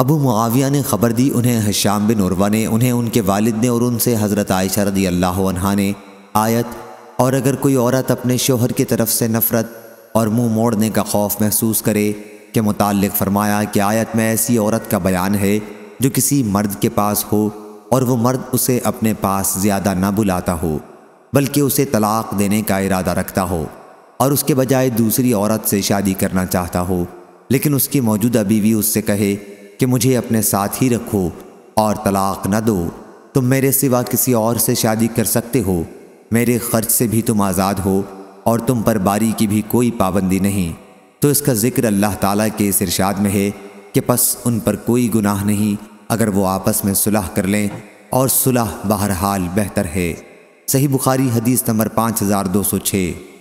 अबू मुआविया ने ख़बर दी उन्हें हश्याम बिन उर्वा ने उन्हें उनके वालिद ने और उनसे हज़रत आयशा रदी अल्लाह ने आयत और अगर कोई औरत अपने शोहर की तरफ से नफ़रत और मुंह मोड़ने का खौफ महसूस करे के मुतल फरमाया कि आयत में ऐसी औरत का बयान है जो किसी मर्द के पास हो और वो मर्द उसे अपने पास ज़्यादा ना बुलाता हो बल्कि उसे तलाक देने का इरादा रखता हो और उसके बजाय दूसरी औरत से शादी करना चाहता हो लेकिन उसकी मौजूदा बीवी उससे कहे कि मुझे अपने साथ ही रखो और तलाक न दो तुम मेरे सिवा किसी और से शादी कर सकते हो मेरे खर्च से भी तुम आज़ाद हो और तुम पर बारी की भी कोई पाबंदी नहीं तो इसका ज़िक्र अल्लाह ताला के इस इरशाद में है कि बस उन पर कोई गुनाह नहीं अगर वो आपस में सुलह कर लें और सुलह बहरहाल बेहतर है सही बुखारी हदीस नंबर पाँच हज़ार दो सौ छः